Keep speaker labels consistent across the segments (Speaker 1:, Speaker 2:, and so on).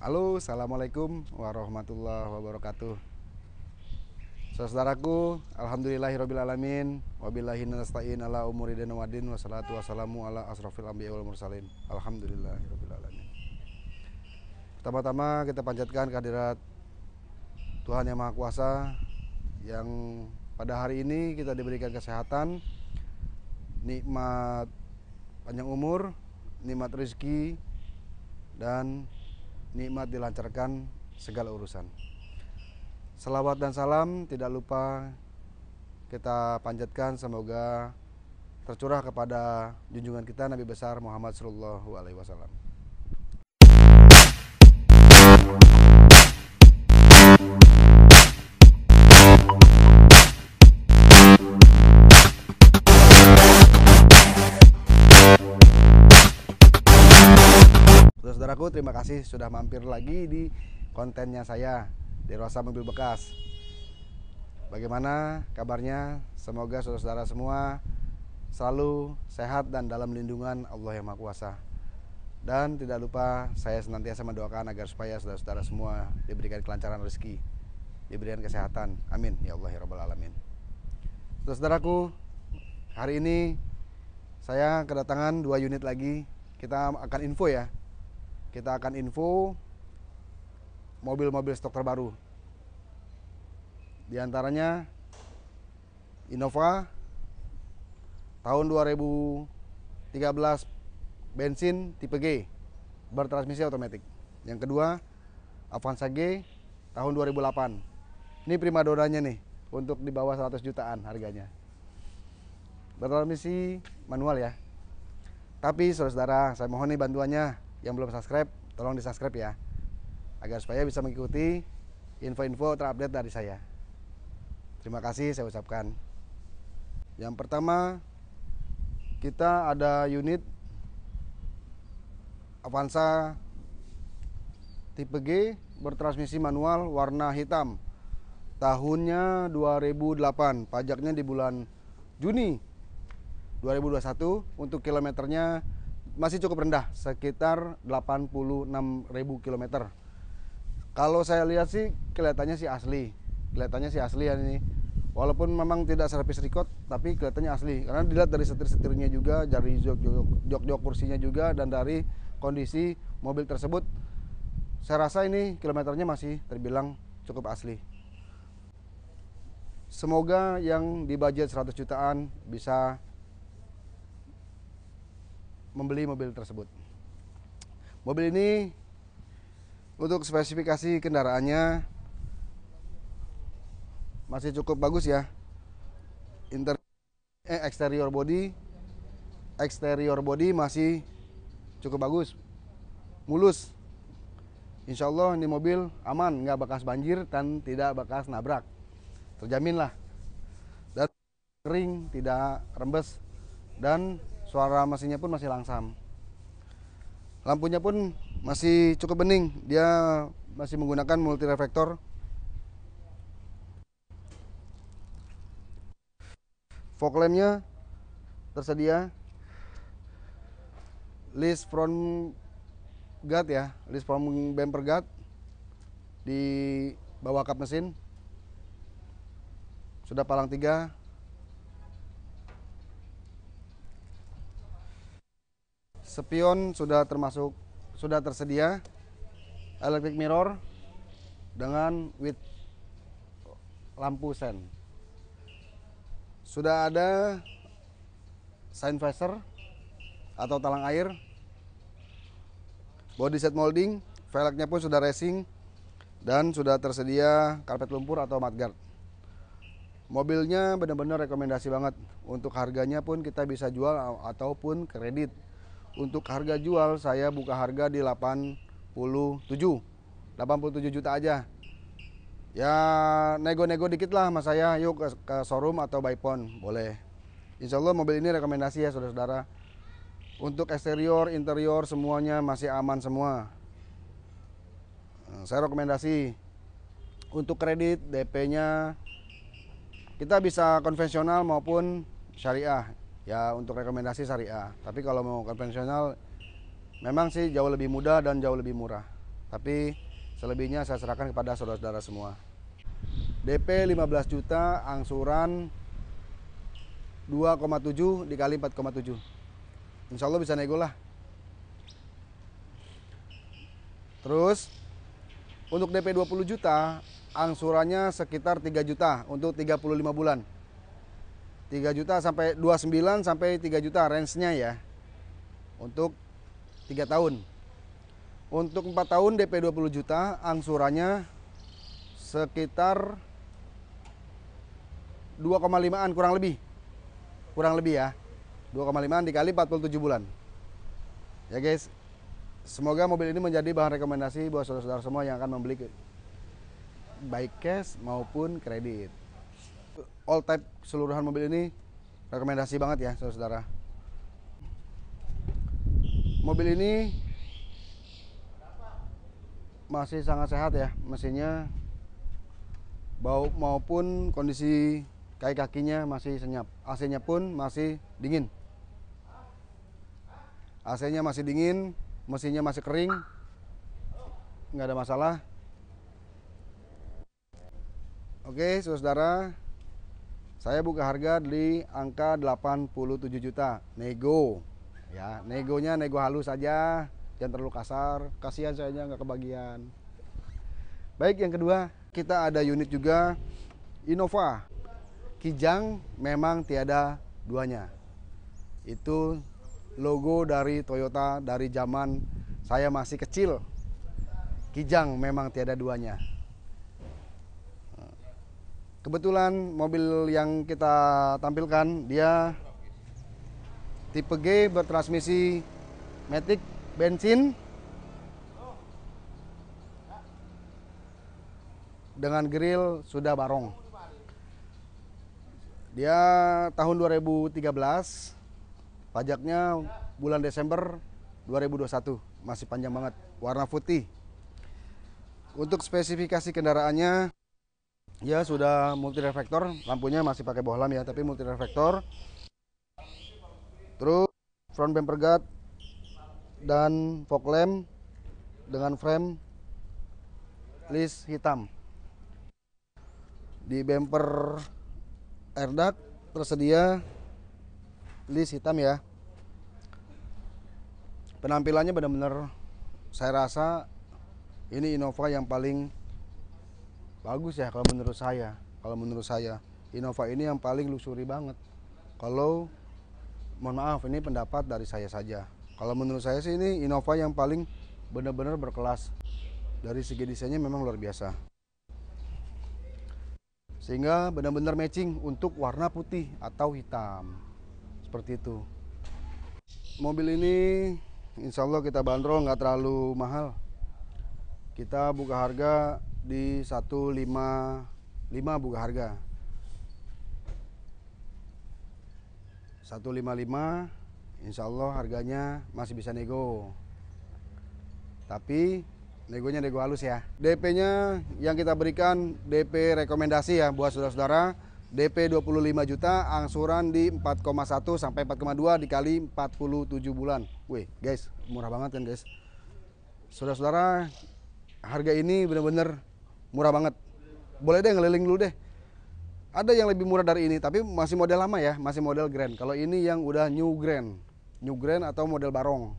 Speaker 1: Halo, Assalamualaikum warahmatullahi wabarakatuh Saudaraku, alhamdulillahirobbilalamin, Wabillahi nasta'in ala umuri dan wadin Wassalatu wassalamu ala asrofil anbiya wal mursalin Alhamdulillahirobbilalamin. Pertama-tama kita panjatkan kehadirat Tuhan Yang Maha Kuasa Yang pada hari ini kita diberikan kesehatan Nikmat panjang umur Nikmat rezeki Dan nikmat dilancarkan segala urusan. Selawat dan salam tidak lupa kita panjatkan semoga tercurah kepada junjungan kita Nabi besar Muhammad SAW. Alaihi Wasallam. aku terima kasih sudah mampir lagi di kontennya saya di Rosa Mobil Bekas. Bagaimana kabarnya? Semoga saudara-saudara semua selalu sehat dan dalam lindungan Allah Yang Maha Kuasa. Dan tidak lupa saya senantiasa mendoakan agar supaya saudara-saudara semua diberikan kelancaran rezeki, diberikan kesehatan. Amin ya Allah ya Rabbal alamin. Saudara-saudaraku, hari ini saya kedatangan dua unit lagi. Kita akan info ya kita akan info mobil-mobil stok terbaru. Di antaranya Innova tahun 2013 bensin tipe G bertransmisi otomatis. Yang kedua Avanza G tahun 2008. Ini primadonanya nih untuk di bawah 100 jutaan harganya. Bertransmisi manual ya. Tapi saudara-saudara, saya mohon nih bantuannya yang belum subscribe tolong di subscribe ya agar supaya bisa mengikuti info-info terupdate dari saya terima kasih saya ucapkan yang pertama kita ada unit Avanza tipe G bertransmisi manual warna hitam tahunnya 2008 pajaknya di bulan Juni 2021 untuk kilometernya masih cukup rendah, sekitar 86.000 km. Kalau saya lihat sih kelihatannya sih asli. Kelihatannya sih asli ya ini. Walaupun memang tidak service record, tapi kelihatannya asli. Karena dilihat dari setir-setirnya juga, dari jok-jok kursinya juga, dan dari kondisi mobil tersebut. Saya rasa ini kilometernya masih terbilang cukup asli. Semoga yang di budget 100 jutaan bisa membeli mobil tersebut. Mobil ini untuk spesifikasi kendaraannya masih cukup bagus ya. Inter eh, eksterior body eksterior body masih cukup bagus. Mulus. Insya Allah ini mobil aman, nggak bekas banjir dan tidak bekas nabrak. Terjamin lah. Dan kering, tidak rembes dan Suara mesinnya pun masih langsam. Lampunya pun masih cukup bening. Dia masih menggunakan multi reflektor. Fog lampnya tersedia. List front guard ya, list front bumper guard di bawah kap mesin. Sudah palang tiga Spion sudah termasuk sudah tersedia. Electric mirror dengan with lampu sen. Sudah ada sign visor atau talang air. Body set molding, velgnya pun sudah racing dan sudah tersedia karpet lumpur atau mudguard. Mobilnya benar-benar rekomendasi banget. Untuk harganya pun kita bisa jual ataupun kredit untuk harga jual saya buka harga di 87 87 juta aja ya nego-nego dikit lah mas saya yuk ke, ke showroom atau by phone boleh insya Allah mobil ini rekomendasi ya saudara-saudara untuk eksterior interior semuanya masih aman semua eh, saya rekomendasi untuk kredit DP nya kita bisa konvensional maupun syariah ya untuk rekomendasi syariah. Tapi kalau mau konvensional memang sih jauh lebih mudah dan jauh lebih murah. Tapi selebihnya saya serahkan kepada saudara-saudara semua. DP 15 juta, angsuran 2,7 dikali 4,7. Insya Allah bisa nego lah. Terus untuk DP 20 juta, angsurannya sekitar 3 juta untuk 35 bulan. 3 juta sampai 29 sampai 3 juta range-nya ya. Untuk 3 tahun. Untuk 4 tahun DP 20 juta, angsurannya sekitar 2,5-an kurang lebih. Kurang lebih ya. 2,5-an dikali 47 bulan. Ya guys, semoga mobil ini menjadi bahan rekomendasi buat saudara-saudara semua yang akan membeli baik cash maupun kredit all type keseluruhan mobil ini rekomendasi banget ya saudara-saudara mobil ini masih sangat sehat ya mesinnya bau maupun kondisi kaki kakinya masih senyap AC nya pun masih dingin AC nya masih dingin mesinnya masih kering nggak ada masalah oke saudara saya buka harga di angka 87 juta. Nego. Ya, negonya nego halus saja, jangan terlalu kasar. Kasihan saya nggak kebagian. Baik, yang kedua, kita ada unit juga Innova. Kijang memang tiada duanya. Itu logo dari Toyota dari zaman saya masih kecil. Kijang memang tiada duanya. Kebetulan mobil yang kita tampilkan dia tipe G bertransmisi matic bensin dengan grill sudah barong. Dia tahun 2013, pajaknya bulan Desember 2021, masih panjang banget, warna putih. Untuk spesifikasi kendaraannya ya sudah multi reflektor lampunya masih pakai bohlam ya tapi multi reflektor terus front bumper guard dan fog lamp dengan frame list hitam di bumper air duct tersedia list hitam ya penampilannya benar-benar saya rasa ini Innova yang paling bagus ya kalau menurut saya kalau menurut saya Innova ini yang paling lusuri banget kalau mohon maaf ini pendapat dari saya saja kalau menurut saya sih ini Innova yang paling benar-benar berkelas dari segi desainnya memang luar biasa sehingga benar-benar matching untuk warna putih atau hitam seperti itu mobil ini insya Allah kita bandrol nggak terlalu mahal kita buka harga di 155 buka harga 155 Insya Allah harganya masih bisa nego tapi negonya nego halus ya DP nya yang kita berikan DP rekomendasi ya buat saudara-saudara DP 25 juta angsuran di 4,1 sampai 4,2 dikali 47 bulan wih guys murah banget kan guys saudara-saudara harga ini benar-benar murah banget boleh deh ngeliling dulu deh ada yang lebih murah dari ini tapi masih model lama ya masih model grand kalau ini yang udah new grand new grand atau model barong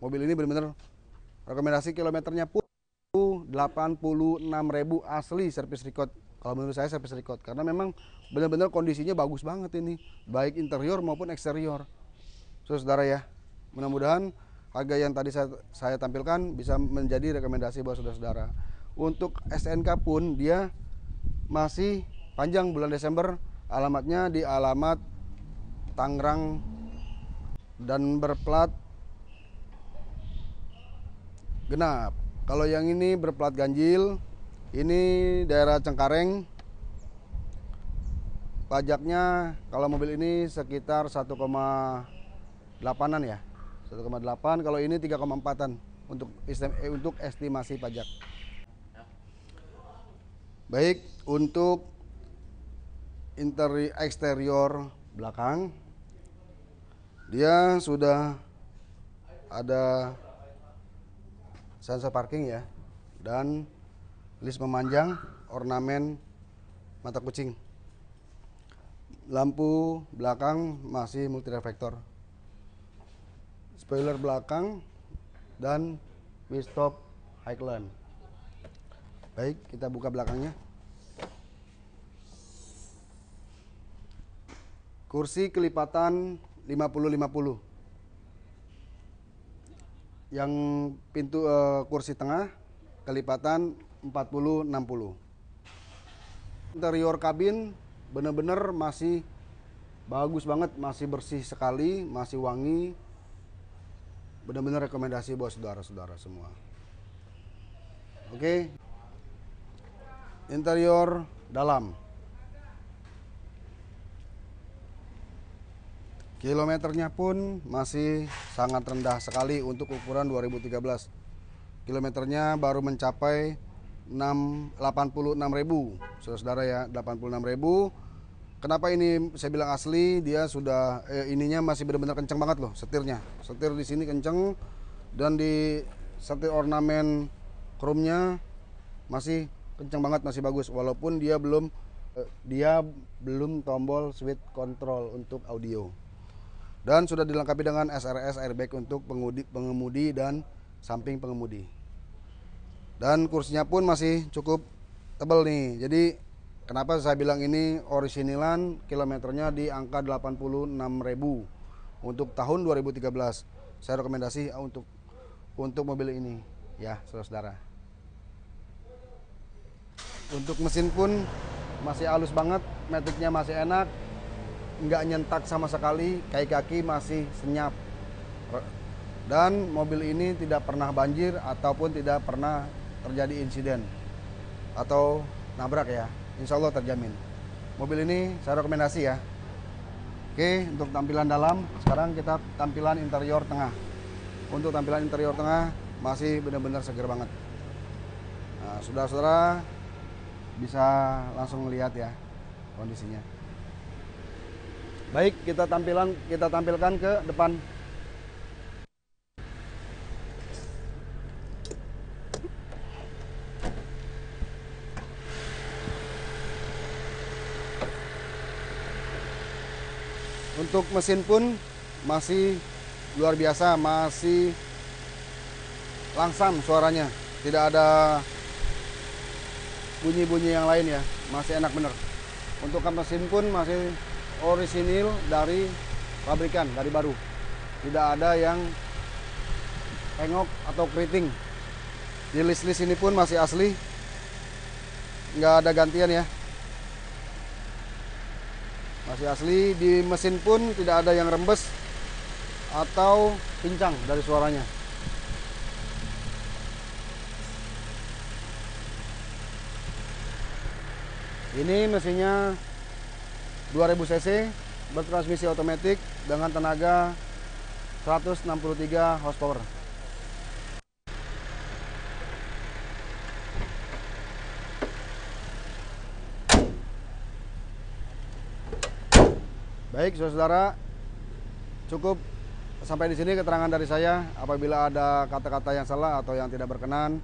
Speaker 1: mobil ini benar-benar rekomendasi kilometernya pun 86.000 asli service record kalau menurut saya service record karena memang benar-benar kondisinya bagus banget ini baik interior maupun eksterior so, saudara ya mudah-mudahan harga yang tadi saya, saya tampilkan bisa menjadi rekomendasi buat saudara-saudara untuk SNK pun dia masih panjang bulan Desember alamatnya di alamat Tangerang dan berplat genap kalau yang ini berplat ganjil ini daerah Cengkareng pajaknya kalau mobil ini sekitar 1,8an ya 1,8 kalau ini 3,4an untuk eh, untuk estimasi pajak Baik, untuk interior eksterior belakang dia sudah ada sensor parking ya dan list memanjang ornamen mata kucing. Lampu belakang masih multi reflektor Spoiler belakang dan mistop Highland. Baik, kita buka belakangnya. Kursi kelipatan 50-50. Yang pintu eh, kursi tengah kelipatan 40-60. Interior kabin benar-benar masih bagus banget, masih bersih sekali, masih wangi. Benar-benar rekomendasi buat saudara-saudara semua. Oke interior dalam. Kilometernya pun masih sangat rendah sekali untuk ukuran 2013. Kilometernya baru mencapai 86.000, saudara-saudara ya, 86.000. Kenapa ini saya bilang asli? Dia sudah eh, ininya masih benar-benar kenceng banget loh, setirnya. Setir di sini kenceng dan di setir ornamen chrome-nya masih kencang banget masih bagus walaupun dia belum eh, dia belum tombol switch control untuk audio dan sudah dilengkapi dengan SRS airbag untuk pengemudi, pengemudi dan samping pengemudi dan kursinya pun masih cukup tebal nih jadi kenapa saya bilang ini orisinilan kilometernya di angka 86.000 untuk tahun 2013 saya rekomendasi untuk untuk mobil ini ya saudara-saudara untuk mesin pun masih halus banget, metriknya masih enak, nggak nyentak sama sekali, kaki-kaki masih senyap. Dan mobil ini tidak pernah banjir ataupun tidak pernah terjadi insiden atau nabrak ya, insya Allah terjamin. Mobil ini saya rekomendasi ya. Oke, untuk tampilan dalam, sekarang kita tampilan interior tengah. Untuk tampilan interior tengah, masih benar-benar seger banget. Nah, saudara-saudara, bisa langsung melihat ya kondisinya. Baik, kita tampilan kita tampilkan ke depan. Untuk mesin pun masih luar biasa, masih langsam suaranya. Tidak ada bunyi-bunyi yang lain ya masih enak bener untuk mesin pun masih orisinil dari pabrikan dari baru tidak ada yang tengok atau keriting di list-list ini pun masih asli nggak ada gantian ya masih asli di mesin pun tidak ada yang rembes atau pincang dari suaranya Ini mesinnya 2000 cc bertransmisi otomatis dengan tenaga 163 horsepower. Baik, saudara, saudara cukup sampai di sini keterangan dari saya. Apabila ada kata-kata yang salah atau yang tidak berkenan,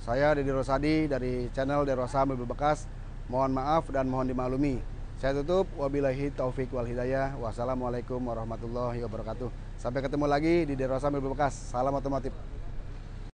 Speaker 1: saya Dedi Rosadi dari channel Derosah Mobil Bekas. Mohon maaf dan mohon dimaklumi. Saya tutup. Wabillahi taufik wal hidayah. Wassalamualaikum warahmatullahi wabarakatuh. Sampai ketemu lagi di Derosa Mobil Bekas. Salam otomotif.